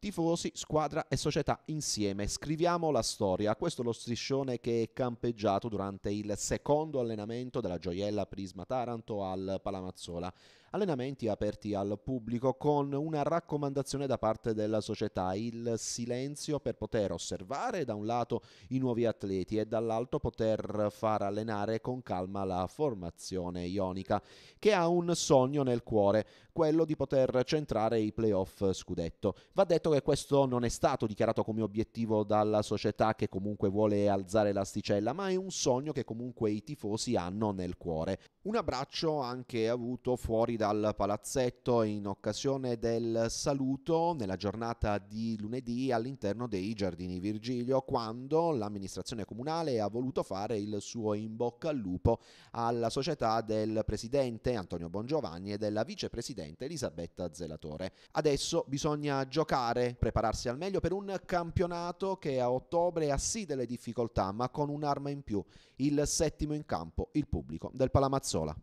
Tifosi, squadra e società insieme, scriviamo la storia. Questo è lo striscione che è campeggiato durante il secondo allenamento della Gioiella Prisma Taranto al Palamazzola. Allenamenti aperti al pubblico con una raccomandazione da parte della società, il silenzio per poter osservare da un lato i nuovi atleti e dall'altro poter far allenare con calma la formazione ionica, che ha un sogno nel cuore, quello di poter centrare i playoff scudetto. Va detto che dove questo non è stato dichiarato come obiettivo dalla società che comunque vuole alzare l'asticella, ma è un sogno che comunque i tifosi hanno nel cuore. Un abbraccio anche avuto fuori dal palazzetto in occasione del saluto nella giornata di lunedì all'interno dei giardini Virgilio, quando l'amministrazione comunale ha voluto fare il suo in bocca al lupo alla società del presidente Antonio Bongiovanni e della vicepresidente Elisabetta Zelatore. Adesso bisogna giocare migliorare, prepararsi al meglio per un campionato che a ottobre ha sì delle difficoltà, ma con un'arma in più, il settimo in campo, il pubblico del Palamazzola.